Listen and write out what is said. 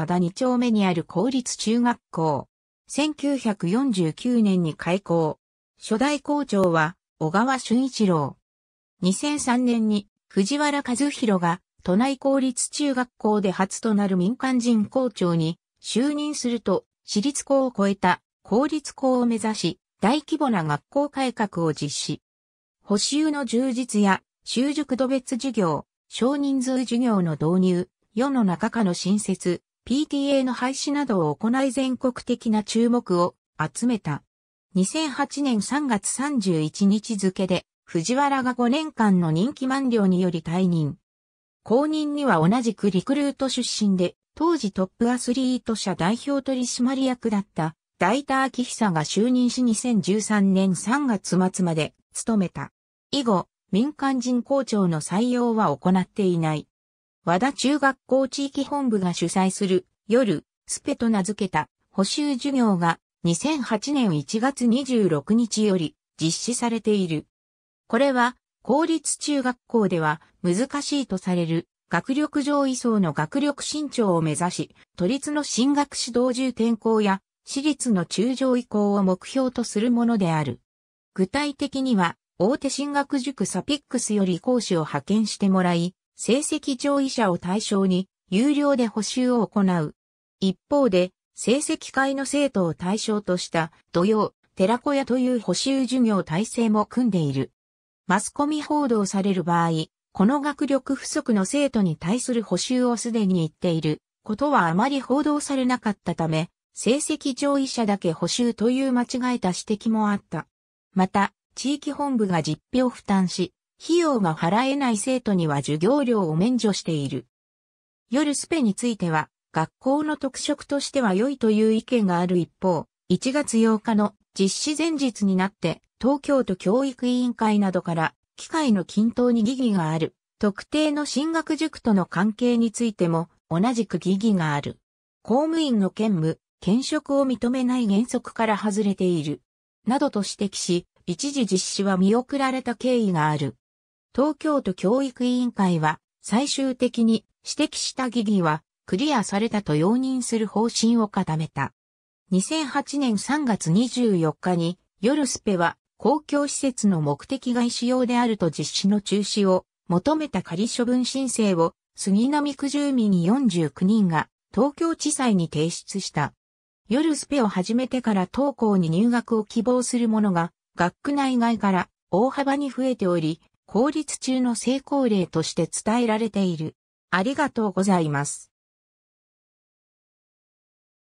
和田2丁目にある公立中学校。1949年に開校。初代校長は小川俊一郎。2003年に藤原和弘が都内公立中学校で初となる民間人校長に就任すると、私立校を超えた公立校を目指し、大規模な学校改革を実施。補修の充実や、習熟度別授業、少人数授業の導入、世の中化の新設、PTA の廃止などを行い全国的な注目を集めた。2008年3月31日付で、藤原が5年間の任期満了により退任。後任には同じくリクルート出身で、当時トップアスリート社代表取締役だった大田昭久が就任し2013年3月末まで務めた。以後、民間人校長の採用は行っていない。和田中学校地域本部が主催する夜、スペと名付けた補修授業が2008年1月26日より実施されている。これは公立中学校では難しいとされる学力上位層の学力伸長を目指し、都立の進学指導重点校や私立の中上移行を目標とするものである。具体的には大手進学塾サピックスより講師を派遣してもらい、成績上位者を対象に有料で補修を行う。一方で、成績会の生徒を対象とした土曜、寺子屋という補修授業体制も組んでいる。マスコミ報道される場合、この学力不足の生徒に対する補修をすでに言っていることはあまり報道されなかったため、成績上位者だけ補修という間違えた指摘もあった。また、地域本部が実費を負担し、費用が払えない生徒には授業料を免除している。夜スペについては、学校の特色としては良いという意見がある一方、1月8日の実施前日になって、東京都教育委員会などから、機会の均等に疑義がある、特定の進学塾との関係についても、同じく疑義がある。公務員の兼務、兼職を認めない原則から外れている。などと指摘し、一時実施は見送られた経緯がある。東京都教育委員会は最終的に指摘した疑義はクリアされたと容認する方針を固めた。2008年3月24日に夜スペは公共施設の目的外使用であると実施の中止を求めた仮処分申請を杉並区住民49人が東京地裁に提出した。夜スペを始めてから当校に入学を希望する者が学区内外から大幅に増えており、法律中の成功例として伝えられている。ありがとうございます。